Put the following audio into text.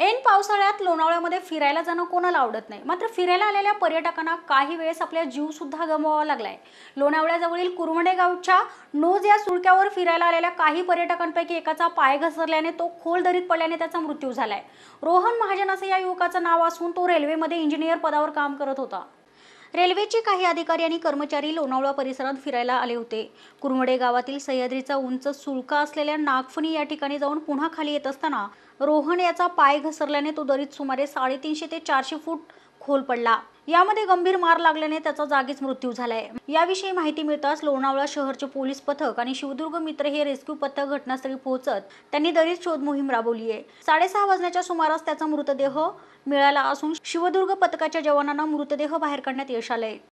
ऐन पावसाळ्यात लोणावळ्यामध्ये फिरायला जाणं कोणाला आवडत नाही मात्र फिरायला आलेल्या पर्यटकांना काही वेळेस आपल्या जीवसुद्धा गमवावा लागलाय लोणावळ्याजवळील कुरवणेगावच्या गावच्या नोज या सुळक्यावर फिरायला आलेल्या काही पर्यटकांपैकी एकाचा पाय घसरल्याने तो खोल दरीत पडल्याने त्याचा मृत्यू झालाय रोहन महाजन असं या युवकाचं नाव असून तो रेल्वेमध्ये इंजिनियर पदावर काम करत होता रेल्वेचे काही अधिकारी आणि कर्मचारी लोणावळा परिसरात फिरायला आले होते कुरमडे गावातील सह्याद्रीचा उंच सुळका असलेल्या नागफणी या ठिकाणी जाऊन पुन्हा खाली येत असताना रोहन याचा पाय घसरल्याने तो दरीत सुमारे साडेतीनशे ते चारशे फूट खोल पडला यामध्ये गंभीर मार लागल्याने त्याचा जागीच मृत्यू झालाय याविषयी माहिती मिळताच लोणावळा शहरचे पोलीस पथक आणि शिवदुर्ग मित्र हे रेस्क्यू पथक घटनास्थळी पोहोचत त्यांनी दरीत शोध मोहीम राबवली आहे साडेसहा वाजण्याच्या सुमारास त्याचा मृतदेह मिळाला असून शिवदुर्ग पथकाच्या जवानांना मृतदेह बाहेर काढण्यात यश आले